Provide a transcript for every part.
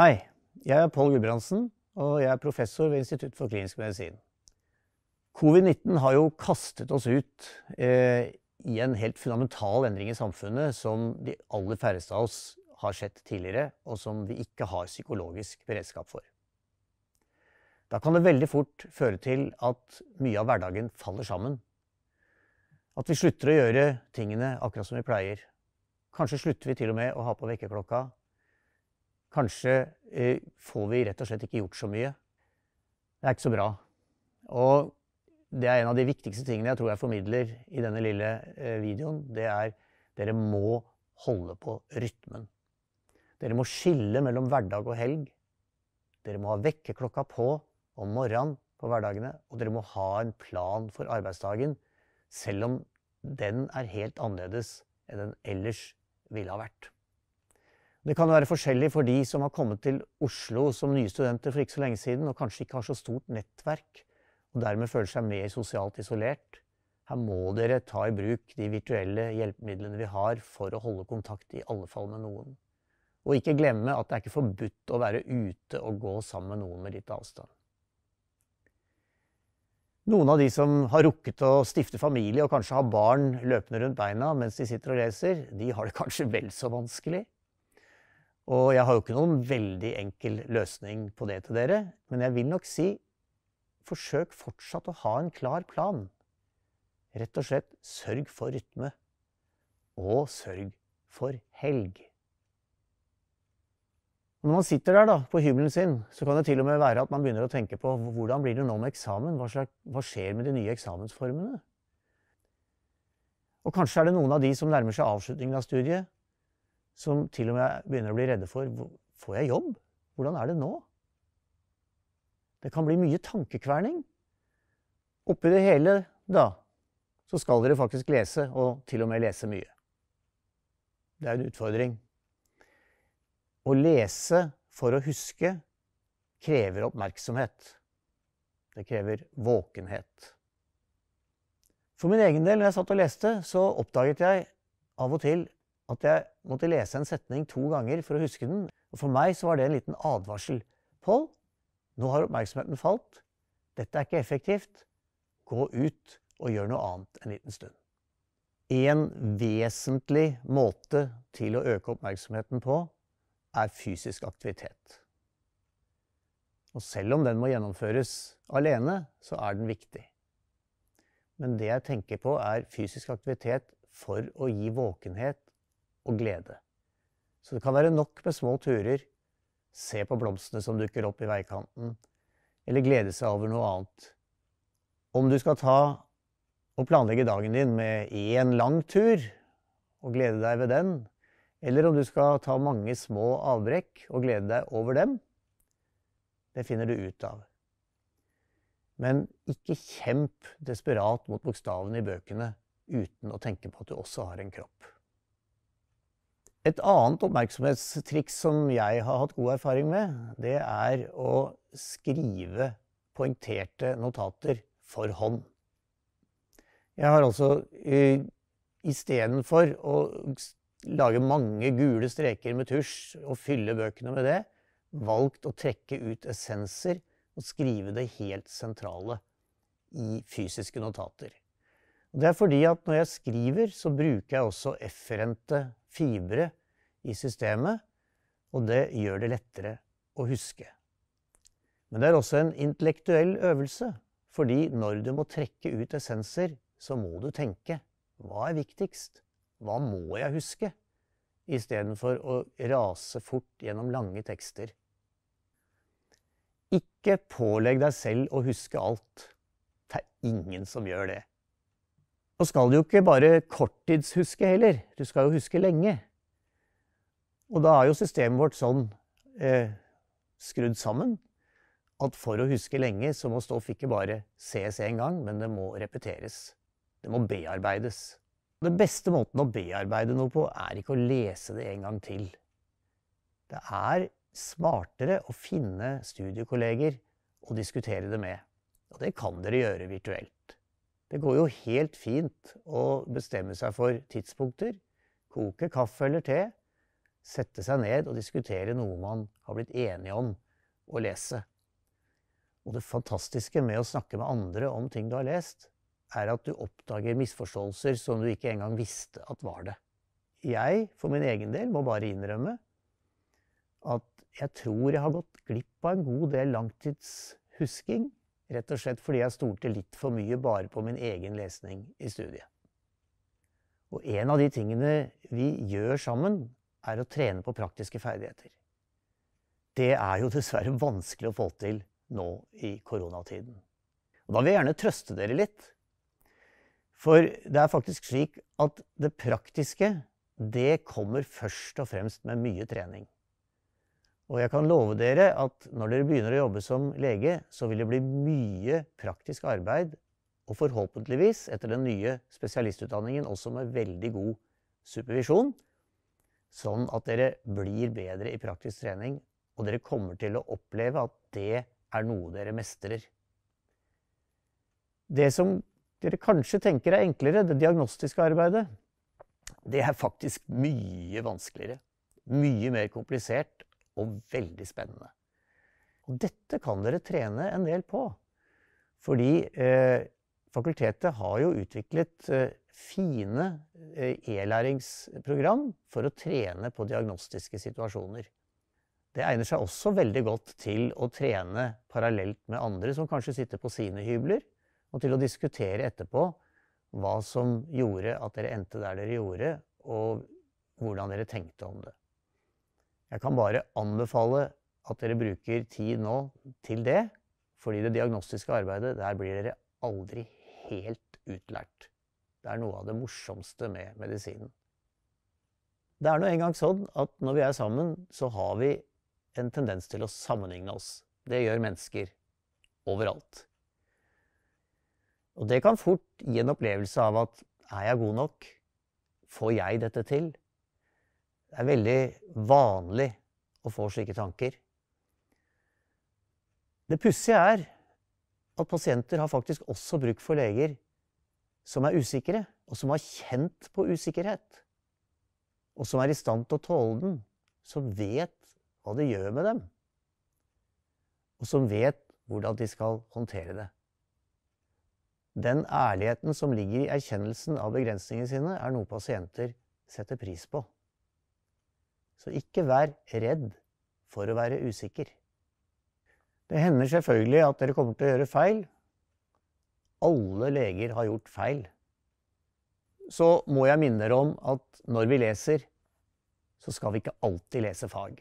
Hei, jeg er Pål Gudbrandsen, og jeg er professor ved Institutt for klinisk medisin. Covid-19 har jo kastet oss ut eh, i en helt fundamental endring i samfunnet som de aller færreste av oss har sett tidligere, og som vi ikke har psykologisk beredskap for. Da kan det veldig fort føre til at mye av hverdagen faller sammen. At vi slutter å gjøre tingene akkurat som vi pleier. Kanskje slutter vi til og med å ha på vekkerklokka Kanskje eh, får vi rett og slett ikke gjort så mye. Det er ikke så bra. Og det er en av de viktigste tingene jeg tror jeg formidler i denne lille eh, videoen. Det er dere må holde på rytmen. Dere må skille mellom hverdag og helg. Dere må ha vekkerklokka på om morgenen på hverdagene, og dere må ha en plan for arbeidsdagen, selv om den er helt annerledes enn den ellers ville ha vært. Det kan være forskjellig for de som har kommet til Oslo som nye studenter for ikke så lenge siden, og kanskje ikke har så stort nettverk, og dermed føler seg mer sosialt isolert. Her må dere ta i bruk de virtuelle hjelpemidlene vi har, for å holde kontakt, i alle fall med noen. Og ikke glemme at det er ikke forbudt å være ute og gå sammen med noen med litt avstand. Noen av de som har rukket å stifte familie og kanskje har barn løpende rundt beina mens de sitter og leser, de har det kanskje vel så vanskelig. Og jeg har jo ikke noen veldig enkel løsning på det til dere, men jeg vil nok si forsøk fortsatt å ha en klar plan. Rett og slett sørg for rytme. Og sørg for helg. Når man sitter der da, på hybelen sin, så kan det til og med være at man begynner å tenke på hvordan blir det nå med eksamen? Hva, slags, hva skjer med de nye eksamensformene? Og kanskje er det noen av de som nærmer seg avslutningen av studiet, som til og med begynner å bli redde for Får jeg jobb? Hvordan er det nå? Det kan bli mye tankekverning. Oppi det hele, da, så skal dere faktisk lese, og til og med lese mye. Det er en utfordring. Å lese for å huske krever oppmerksomhet. Det krever våkenhet. For min egen del, når jeg satt og leste, så oppdaget jeg av og til at jeg måtte lese en setning to ganger for å huske den. Og for meg så var det en liten advarsel. Pål, nå har oppmerksomheten falt. Dette er ikke effektivt. Gå ut og gjør noe annet en liten stund. En vesentlig måte til å øke oppmerksomheten på er fysisk aktivitet. Og selv om den må gjennomføres alene, så er den viktig. Men det jeg tenker på, er fysisk aktivitet for å gi våkenhet og glede. Så det kan være nok med små turer, se på blomstene som dukker opp i veikanten, eller glede seg over noe annet. Om du skal ta og planlegge dagen din med én lang tur og glede deg ved den, eller om du skal ta mange små avbrekk og glede deg over dem, det finner du ut av. Men ikke kjemp desperat mot bokstavene i bøkene uten å tenke på at du også har en kropp. Et annet oppmerksomhetstriks som jeg har hatt god erfaring med, det er å skrive poengterte notater for hånd. Jeg har altså eh, istedenfor å lage mange gule streker med tusj og fylle bøkene med det, valgt å trekke ut essenser og skrive det helt sentrale i fysiske notater. det er fordi at når jeg skriver, så bruker jeg også efferente fibre i systemet, og det gjør det lettere å huske. Men det er også en intellektuell øvelse, fordi når du må trekke ut essenser, så må du tenke hva er viktigst, hva må jeg huske, istedenfor å rase fort gjennom lange tekster. Ikke pålegg deg selv å huske alt. Det er ingen som gjør det så skal du jo ikke bare korttidshuske heller. Du skal jo huske lenge. Og da er jo systemet vårt sånn eh, skrudd sammen at for å huske lenge, så må stoff ikke bare ses én gang, men det må repeteres. Det må bearbeides. Den beste måten å bearbeide noe på, er ikke å lese det en gang til. Det er smartere å finne studiekolleger og diskutere det med. Og det kan dere gjøre virtuelt. Det går jo helt fint å bestemme seg for tidspunkter, koke kaffe eller te, sette seg ned og diskutere noe man har blitt enige om å lese. Og det fantastiske med å snakke med andre om ting du har lest, er at du oppdager misforståelser som du ikke engang visste at var det. Jeg, for min egen del, må bare innrømme at jeg tror jeg har gått glipp av en god del langtidshusking Rett og slett fordi jeg stolte litt for mye bare på min egen lesning i studiet. Og en av de tingene vi gjør sammen, er å trene på praktiske ferdigheter. Det er jo dessverre vanskelig å få til nå i koronatiden. Og da vil jeg gjerne trøste dere litt. For det er faktisk slik at det praktiske, det kommer først og fremst med mye trening. Og jeg kan love dere at når dere begynner å jobbe som lege, så vil det bli mye praktisk arbeid, og forhåpentligvis etter den nye spesialistutdanningen også med veldig god supervisjon, sånn at dere blir bedre i praktisk trening, og dere kommer til å oppleve at det er noe dere mestrer. Det som dere kanskje tenker er enklere, det diagnostiske arbeidet, det er faktisk mye vanskeligere. Mye mer komplisert og veldig spennende. Og dette kan dere trene en del på. Fordi eh, fakultetet har jo utviklet eh, fine eh, e-læringsprogram for å trene på diagnostiske situasjoner. Det egner seg også veldig godt til å trene parallelt med andre som kanskje sitter på sine hybler, og til å diskutere etterpå hva som gjorde at dere endte der dere gjorde, og hvordan dere tenkte om det. Jeg kan bare anbefale at dere bruker tid nå til det, fordi det diagnostiske arbeidet, der blir dere aldri helt utlært. Det er noe av det morsomste med medisinen. Det er nå engang sånn at når vi er sammen, så har vi en tendens til å sammenligne oss. Det gjør mennesker overalt. Og det kan fort gi en opplevelse av at er jeg god nok? Får jeg dette til? Det er veldig vanlig å få slike tanker. Det pussige er at pasienter har faktisk også bruk for leger som er usikre, og som har kjent på usikkerhet. Og som er i stand til å tåle den. Som vet hva det gjør med dem. Og som vet hvordan de skal håndtere det. Den ærligheten som ligger i erkjennelsen av begrensningene sine, er noe pasienter setter pris på. Så ikke vær redd for å være usikker. Det hender selvfølgelig at dere kommer til å gjøre feil. Alle leger har gjort feil. Så må jeg minne dere om at når vi leser, så skal vi ikke alltid lese fag.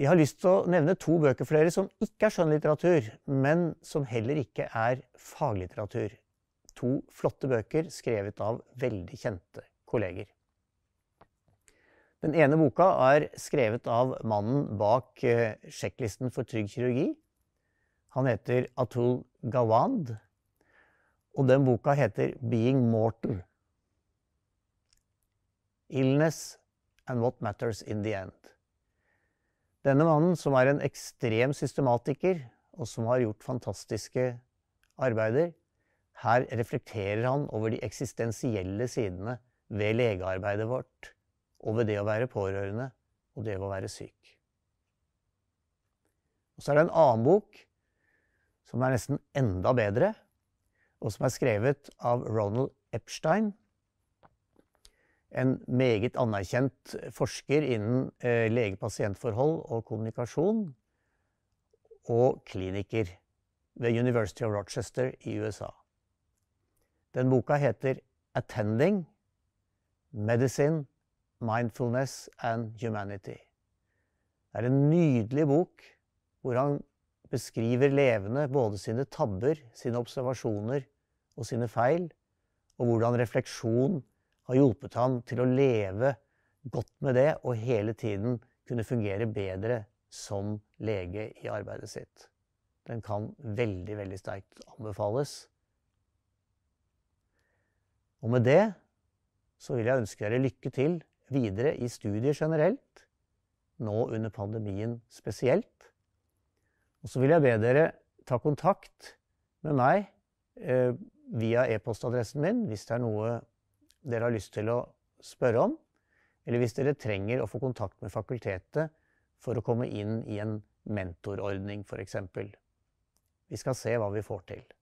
Jeg har lyst til å nevne to bøker for dere som ikke er skjønnlitteratur, men som heller ikke er faglitteratur. To flotte bøker skrevet av veldig kjente kolleger. Den ene boka er skrevet av mannen bak eh, sjekklisten for trygg kirurgi. Han heter Atul Gawand, og den boka heter 'Being Mortal'. Illness and what matters in the end. Denne mannen, som er en ekstrem systematiker, og som har gjort fantastiske arbeider, her reflekterer han over de eksistensielle sidene ved legearbeidet vårt over det å være pårørende og det å være syk. Og Så er det en annen bok som er nesten enda bedre, og som er skrevet av Ronald Epstein. En meget anerkjent forsker innen eh, lege-pasient-forhold og kommunikasjon. Og kliniker ved University of Rochester i USA. Den boka heter 'Attending Medicine 'Mindfulness and Humanity'. Det er en nydelig bok hvor han beskriver levende både sine tabber, sine observasjoner og sine feil, og hvordan refleksjon har hjulpet ham til å leve godt med det og hele tiden kunne fungere bedre som lege i arbeidet sitt. Den kan veldig, veldig sterkt anbefales. Og med det så vil jeg ønske dere lykke til videre i studier generelt, nå under pandemien spesielt. Og så vil jeg be dere ta kontakt med meg eh, via e-postadressen min hvis det er noe dere har lyst til å spørre om, eller hvis dere trenger å få kontakt med fakultetet for å komme inn i en mentorordning, f.eks. Vi skal se hva vi får til.